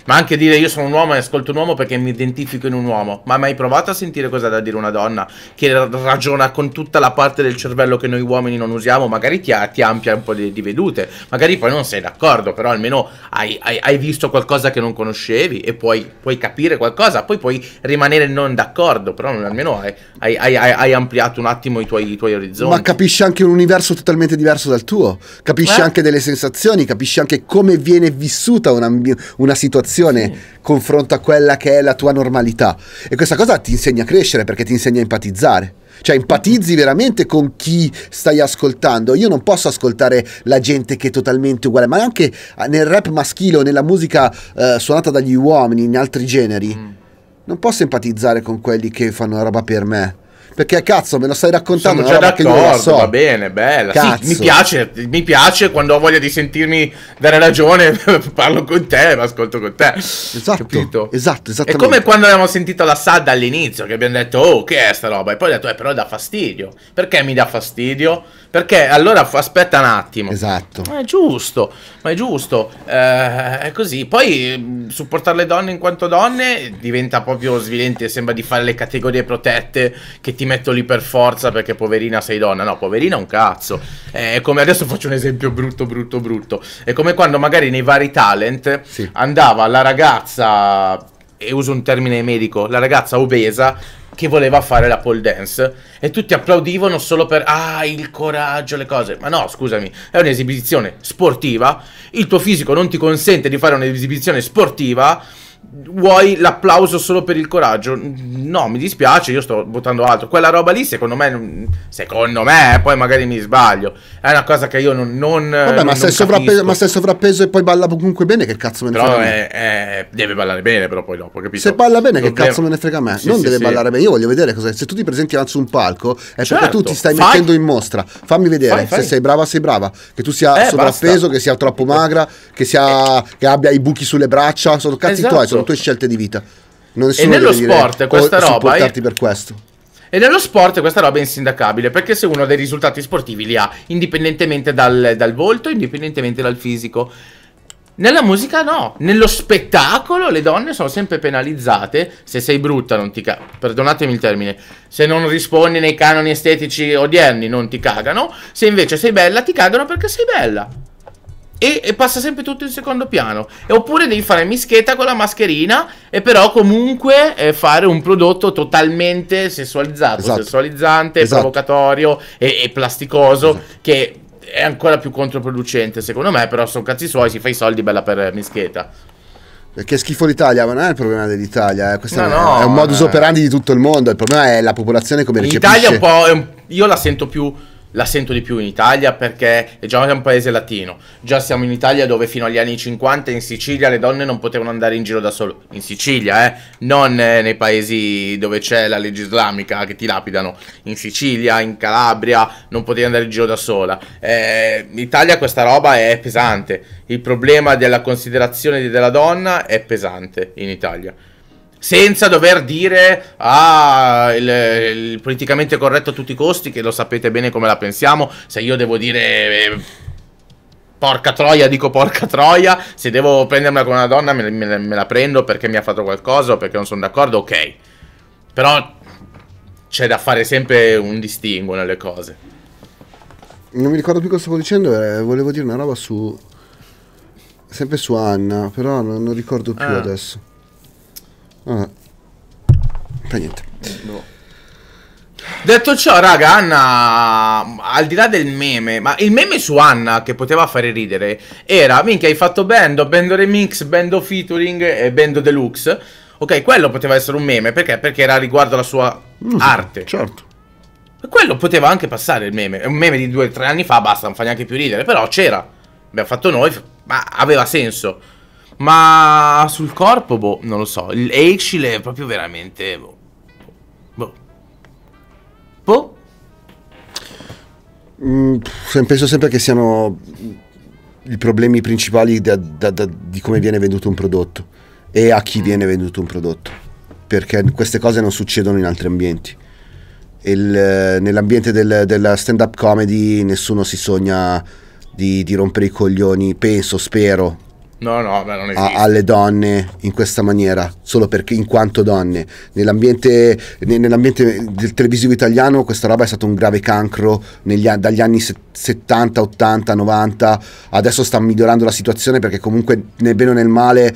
ma anche dire io sono un uomo e ascolto un uomo perché mi identifico in un uomo. Ma mai provato a sentire cosa ha da dire una donna che ragiona con tutta la parte del cervello che noi uomini non usiamo? Magari ti, ti ampia un po' di, di, vedute, magari poi non sei d'accordo, però almeno hai, hai, hai, visto qualcosa che non conoscevi e puoi, puoi capire qualcosa, poi puoi rimanere non d'accordo, però almeno hai, hai ampliato un attimo i tuoi, i tuoi, orizzonti. Ma capisci anche un universo totalmente diverso dal tuo, capisci eh? anche delle sensazioni, capisci anche come viene vissuta una, una situazione situazione sì. confronto a quella che è la tua normalità. E questa cosa ti insegna a crescere perché ti insegna a empatizzare. Cioè empatizzi veramente con chi stai ascoltando. Io non posso ascoltare la gente che è totalmente uguale, ma anche ah, nel rap maschile o nella musica eh, suonata dagli uomini, in altri generi. Mm. Non posso empatizzare con quelli che fanno la roba per me perché cazzo, me lo stai raccontando? Sono già d'accordo, so. va bene, bella. Sì, mi, piace, mi piace, quando ho voglia di sentirmi dare ragione, parlo con te, mi ascolto con te. Esatto, Capito? esatto, È come quando abbiamo sentito la SAD all'inizio, che abbiamo detto, oh, che è sta roba? E poi ho detto, eh, però dà fastidio. Perché mi dà fastidio? Perché allora aspetta un attimo. Esatto. Ma è giusto, ma è giusto. Eh, è così. Poi supportare le donne in quanto donne diventa proprio svilente, sembra di fare le categorie protette che ti metto lì per forza perché poverina sei donna. No, poverina un cazzo. Eh, è come adesso faccio un esempio brutto, brutto, brutto. È come quando magari nei vari talent sì. andava la ragazza, e uso un termine medico, la ragazza obesa che voleva fare la pole dance e tutti applaudivano solo per ah il coraggio le cose ma no scusami è un'esibizione sportiva il tuo fisico non ti consente di fare un'esibizione sportiva vuoi l'applauso solo per il coraggio? No, mi dispiace, io sto buttando altro. Quella roba lì, secondo me, secondo me, eh, poi magari mi sbaglio. È una cosa che io non. non Vabbè, non, ma, se è sovrappeso e poi balla comunque bene, che cazzo me ne però frega? È, è, deve ballare bene, però poi dopo, capito? Se balla bene, non che cazzo me ne frega a me? Sì, non sì, deve sì. ballare bene. Io voglio vedere cosa. Se tu ti presenti su un palco, è certo, perché tu certo. ti stai fai. mettendo in mostra. Fammi vedere fai, fai. se sei brava, sei brava. Che tu sia eh, sovrappeso, basta. che sia troppo magra, che, sia, eh. che abbia i buchi sulle braccia. Sono cazzi esatto. tuoi. Sono sono tue scelte di vita. Non e nello sport questa oh, roba è... per questo. E nello sport questa roba è insindacabile, perché se uno dei risultati sportivi li ha, indipendentemente dal, dal volto, indipendentemente dal fisico. Nella musica no, nello spettacolo le donne sono sempre penalizzate, se sei brutta non ti cagano, perdonatemi il termine, se non rispondi nei canoni estetici odierni non ti cagano, se invece sei bella ti cagano perché sei bella e, e, passa sempre tutto in secondo piano. E oppure devi fare mischeta con la mascherina e però comunque eh, fare un prodotto totalmente sessualizzato, esatto. sessualizzante, esatto. provocatorio e, e plasticoso esatto. che è ancora più controproducente secondo me, però sono cazzi suoi, si fa i soldi bella per mischeta. Perché schifo l'Italia, ma non è il problema dell'Italia, eh. questo no, è, no, è, un modus eh. operandi di tutto il mondo, il problema è la popolazione come recepisce. L'Italia un po' io la sento più la sento di più in Italia perché è già un paese latino. Già siamo in Italia dove fino agli anni 50 in Sicilia le donne non potevano andare in giro da solo. In Sicilia, eh? Non eh, nei paesi dove c'è la legge islamica che ti lapidano. In Sicilia, in Calabria, non potevi andare in giro da sola. Eh, in Italia questa roba è pesante. Il problema della considerazione della donna è pesante in Italia senza dover dire ah, il, il, politicamente corretto a tutti i costi, che lo sapete bene come la pensiamo, se io devo dire... Eh, porca troia, dico porca troia, se devo prendermela con una donna me, me, me la prendo perché mi ha fatto qualcosa o perché non sono d'accordo, ok. Però c'è da fare sempre un distinguo nelle cose. Non mi ricordo più cosa stavo dicendo, eh, volevo dire una roba su... Sempre su Anna, però non, non ricordo più ah. adesso. Ah. Mm. Fa niente. No. Boh. Detto ciò, raga, Anna, al di là del meme, ma il meme su Anna che poteva fare ridere era, minchia, hai fatto bando, bando remix, bando featuring e bando deluxe. Ok, quello poteva essere un meme, perché? Perché era riguardo alla sua mm, arte. Certo. quello poteva anche passare il meme. un meme di due o tre anni fa, basta, non fa neanche più ridere, però c'era. Abbiamo fatto noi, ma aveva senso. Ma sul corpo, boh, non lo so. Il è proprio veramente... Boh. boh. boh. Mm, penso sempre che siano i problemi principali da, da, da, di come viene venduto un prodotto e a chi viene venduto un prodotto. Perché queste cose non succedono in altri ambienti. Eh, nell'ambiente del, della stand-up comedy nessuno si sogna di, di rompere i coglioni, penso, spero, No, no, beh, non esiste. A, alle donne in questa maniera, solo perché in quanto donne. Nell'ambiente, nell'ambiente del televisivo italiano questa roba è stata un grave cancro negli, dagli anni 70, 80, 90. Adesso sta migliorando la situazione perché comunque nel bene o nel male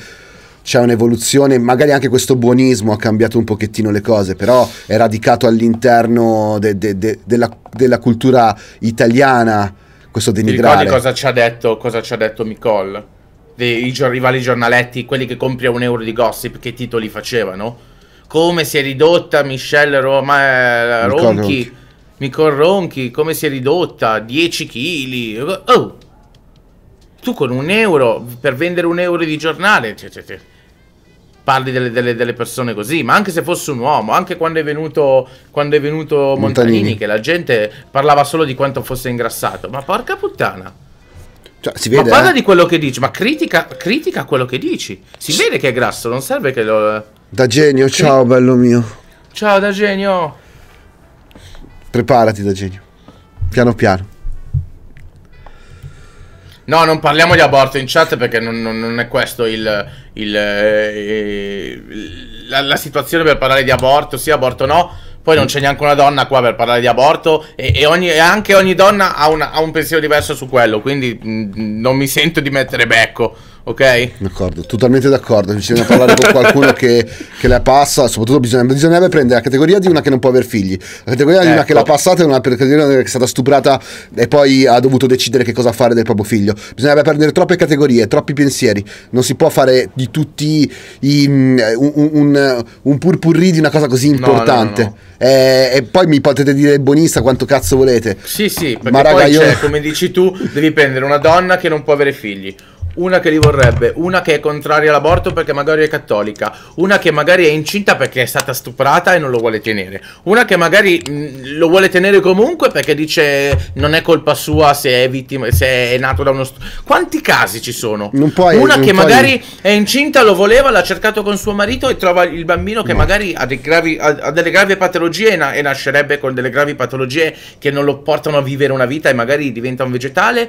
c'è un'evoluzione, magari anche questo buonismo ha cambiato un pochettino le cose, però è radicato all'interno de, de, de, della, della, cultura italiana questo denigrare. Ti ricordi cosa ci ha detto, cosa ci ha detto Nicole? dei i rivali giornaletti, quelli che compri a un euro di gossip, che titoli facevano. Come si è ridotta Michelle Roma, eh, Ronchi, Micol Ronchi, come si è ridotta, 10 kg. Oh! Tu con un euro, per vendere un euro di giornale, cioè, cioè, cioè, parli delle, delle, delle, persone così, ma anche se fosse un uomo, anche quando è venuto, quando è venuto Montanini, Montanini, che la gente parlava solo di quanto fosse ingrassato, ma porca puttana. Cioè, si vede, ma parla eh? di quello che dici, ma critica, critica quello che dici. Si sì. vede che è grasso, non serve che lo. Eh. Da genio, ciao, bello mio. Ciao, da genio. Preparati, da genio. Piano piano. No, non parliamo di aborto in chat perché non, non, non è questo il, il, eh, il la, la situazione per parlare di aborto, sì, aborto no poi non c'è neanche una donna qua per parlare di aborto e, e, ogni, e anche ogni donna ha, una, ha, un pensiero diverso su quello, quindi mh, mm, non mi sento di mettere becco ok? D'accordo, totalmente d'accordo. Bisogna parlare con qualcuno che, che, la passa, soprattutto bisogna, bisognerebbe prendere la categoria di una che non può avere figli, la categoria ecco. di una che l'ha ecco. passata e una categoria che è stata stuprata e poi ha dovuto decidere che cosa fare del proprio figlio. Bisognerebbe prendere troppe categorie, troppi pensieri. Non si può fare di tutti i, mm, un, un, un purpurri di una cosa così importante. No, no, no, eh, e, e, poi mi potete dire bonista quanto cazzo volete. Sì, sì, perché Ma raga, io... come dici tu, devi prendere una donna che non può avere figli una che li vorrebbe, una che è contraria all'aborto perché magari è cattolica, una che magari è incinta perché è stata stuprata e non lo vuole tenere, una che magari mh, mm, lo vuole tenere comunque perché dice non è colpa sua se è vittima, se è nato da uno... Quanti casi ci sono? Non Puoi, una che puoi. magari è incinta, lo voleva, l'ha cercato con suo marito e trova il bambino che no. magari ha, gravi, ha, ha, delle gravi patologie e, na e nascerebbe con delle gravi patologie che non lo portano a vivere una vita e magari diventa un vegetale,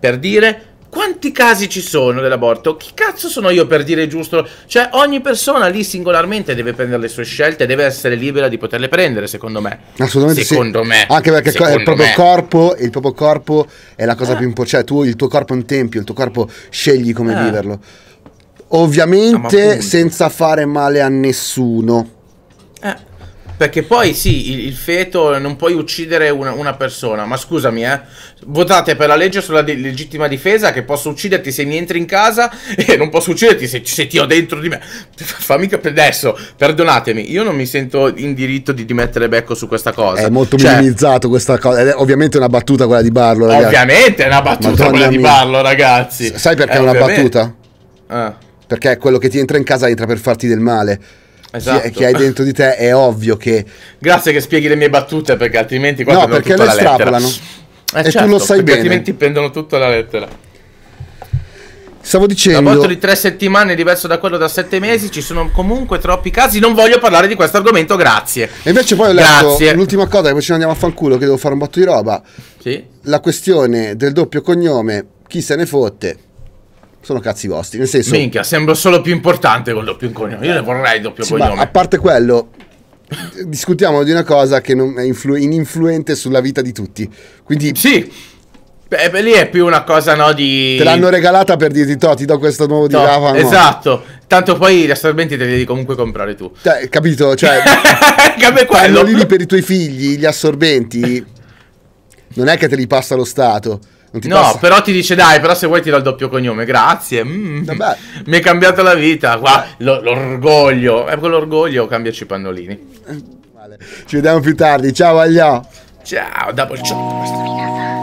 per dire quanti casi ci sono dell'aborto? Chi cazzo sono io per dire giusto? Cioè, ogni persona lì singolarmente deve prendere le sue scelte, deve essere libera di poterle prendere, secondo me. Assolutamente secondo sì. me. Anche perché il proprio, corpo, il proprio, corpo, è la cosa eh. più importante. Cioè, tu, il tuo corpo è un tempio, il tuo corpo scegli come eh. viverlo. Ovviamente ah, no, senza fare male a nessuno. Eh. Perché poi sì, il, il feto non puoi uccidere una, una, persona, ma scusami, eh. Votate per la legge sulla di legittima difesa che posso ucciderti se mi entri in casa e non posso ucciderti se, se ti ho dentro di me. Fammi capire adesso, perdonatemi, io non mi sento in diritto di, dimettere becco su questa cosa. È molto cioè, minimizzato questa cosa. È ovviamente è una battuta quella di Barlo, ragazzi. Ovviamente è una battuta Madonna quella mia. di Barlo, ragazzi. Sai perché eh, ah. è una battuta? Eh. Perché quello che ti entra in casa entra per farti del male. Esatto. Che, hai dentro di te è ovvio che... Grazie che spieghi le mie battute perché altrimenti qua No, perché le estrapolano Eh, e certo, tu lo certo, sai bene. Altrimenti prendono tutta la lettera. Stavo dicendo. L'aborto di tre settimane è diverso da quello da sette mesi. Ci sono comunque troppi casi. Non voglio parlare di questo argomento, grazie. E invece poi ho letto grazie. l'ultima cosa, che poi ce ne andiamo a fanculo, che devo fare un botto di roba. Sì. La questione del doppio cognome, chi se ne fotte sono cazzi vostri. Nel senso. Minchia, sembra solo più importante con doppio cognome. Io ne vorrei doppio sì, cognome. a parte quello, discutiamo di una cosa che non è influ- ininfluente sulla vita di tutti. Quindi. Sì. Beh, beh, lì è più una cosa, no, di... Te l'hanno regalata per dirti, to, ti do questo nuovo di Rafa. Esatto. No. Tanto poi gli assorbenti te li devi comunque comprare tu. Cioè, capito? Cioè... quello. lì per i tuoi figli, gli assorbenti... Non è che te li passa lo Stato no, passa. però ti dice dai, però se vuoi ti do il doppio cognome, grazie. Mm. Mi è cambiata la vita, qua, l'orgoglio. E eh, con l'orgoglio cambiaci i pannolini. Vale. Ci vediamo più tardi, ciao Aglio. Ciao, double shot.